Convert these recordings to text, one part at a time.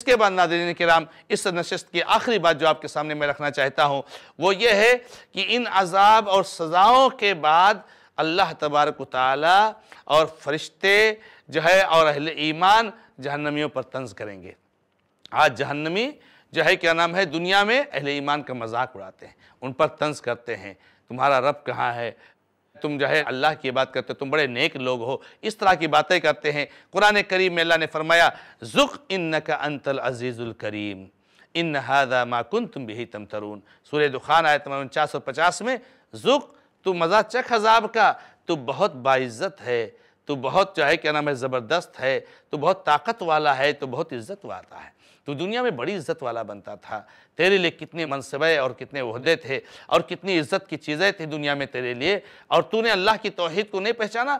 इसके बाद नादरीन कराम इस नशस्त की आखिरी बात जो आपके सामने मैं रखना चाहता हूँ वो ये है कि इन अजाब और सज़ाओं के बाद अल्लाह तबारक ताली और फरिश्ते जो है और अहिल ईमान जहन्नमियों पर तंज करेंगे आज जहन्नमी जो है क्या नाम है दुनिया में अहिल ईमान का मजाक उड़ाते हैं उन पर तंज करते हैं तुम्हारा रब कहाँ है तुम जो है अल्लाह की बात करते हो तुम बड़े नेक लोग हो इस तरह की बातें करते हैं कुरान करीम में अल्लाह ने फरमाया जुक इन का अंतल अजीज़ुल करीम इन हादा माकुन तुम भी तम तरून सूर्य दुखान आयत नंबर उनचास और पचास में जुक तू मज़ा चख हजाब का तू बहुत बाइज़्ज़त है तो बहुत चाहे क्या नाम है ज़बरदस्त है तो बहुत ताकत वाला है तो बहुत इज्जत वाला है तो दुनिया में बड़ी इज्जत वाला बनता था तेरे लिए कितने मनसबे और कितने वहदे थे और कितनी इज्जत की चीज़ें थी दुनिया में तेरे लिए और तूने अल्लाह की तोहद को नहीं पहचाना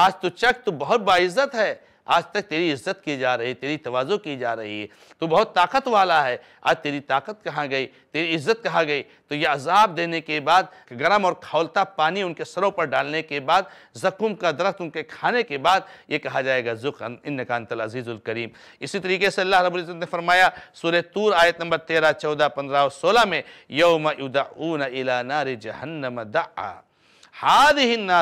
आज तो चक तो बहुत बाइज्जत है आज तक तेरी इज्जत की जा रही तेरी तोज़ो की जा रही है तो बहुत ताकत वाला है आज तेरी ताकत कहाँ गई तेरी इज्जत कहाँ गई तो यह अजाब देने के बाद गर्म और खौलता पानी उनके सरों पर डालने के बाद जख्म का दरख्त उनके खाने के बाद ये कहा जाएगा जुख इन कानतल अजीज़ुलकरीम इसी तरीके से अल्लाह रबुल ने फरमाया सुर तूर आयत नंबर तेरह चौदह पंद्रह और सोलह में यौम उदा उला नार जहन्नम दा नमा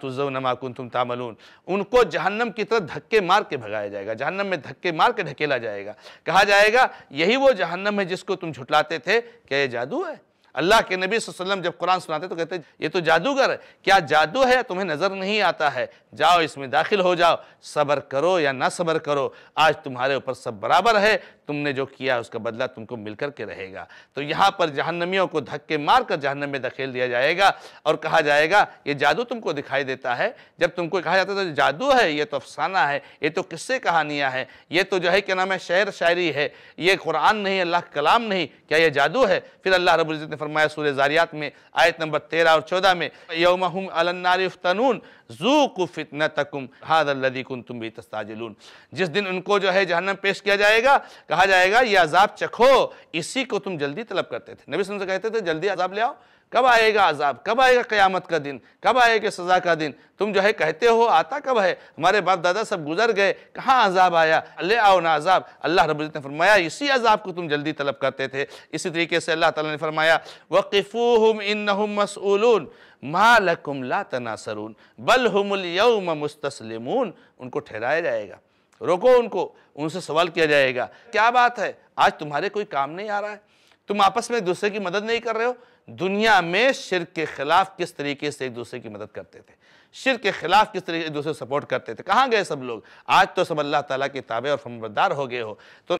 तुजो नमा तुम तामलून उनको जहन्नम की तरह धक्के मार के भगाया जाएगा जहन्नम में धक्के मार के ढकेला जाएगा कहा जाएगा यही वो जहन्नम है जिसको तुम झुटलाते थे क्या ये जादू है अल्लाह के नबी वसल्लम जब कुरान सुनाते तो कहते ये तो जादूगर है क्या जादू है तुम्हें नज़र नहीं आता है जाओ इसमें दाखिल हो जाओ सब्र करो या ना सब्र करो आज तुम्हारे ऊपर सब बराबर है तुमने जो किया उसका बदला तुमको मिल करके रहेगा तो यहाँ पर जहन्नमियों को धक्के मार कर जहन्नम में धकेल दिया जाएगा और कहा जाएगा ये जादू तुमको दिखाई देता है जब तुमको कहा जाता है तो जादू है ये तो अफसाना है ये तो किस्से कहानियाँ हैं ये तो जो है क्या नाम है शायर शायरी है ये कुरान नहीं अल्लाह कलाम नहीं क्या यह जादू है फिर अल्लाह रबुल्ज़त ने फरमाया सूर्य जारियात में आयत नंबर तेरह और चौदह में यौम अलन्नारिफ तनून जूक फितना तकुम हादी कुन तुम भी तस्ताजलून जिस दिन उनको जो है जहनम पेश किया जाएगा कहा जाएगा ये अजाब चखो इसी को तुम जल्दी तलब करते थे नबी सुन से कहते थे जल्दी अजाब ले आओ कब आएगा अजाब कब आएगा क्यामत का दिन कब आएगा सज़ा का दिन तुम जो है कहते हो आता कब है हमारे बाप दादा सब गुजर गए कहाँ अजाब आया ले आओ ना अजाब अल्लाह रब ने फरमाया इसी अजाब को तुम जल्दी तलब करते थे इसी तरीके से अल्लाह ताला ने फरमाया हम इन मसूल मालकुम ला तनासरून बल हमल यौम मुस्तसलिमून उनको ठहराया जाएगा रोको उनको उनसे सवाल किया जाएगा क्या बात है आज तुम्हारे कोई काम नहीं आ रहा है तुम आपस में एक दूसरे की मदद नहीं कर रहे हो दुनिया में शिर के खिलाफ किस तरीके से एक दूसरे की मदद करते थे शिर के खिलाफ किस तरीके एक दूसरे सपोर्ट करते थे कहाँ गए सब लोग आज तो सब अल्लाह ताला के ताबे और फमबदार हो गए हो तो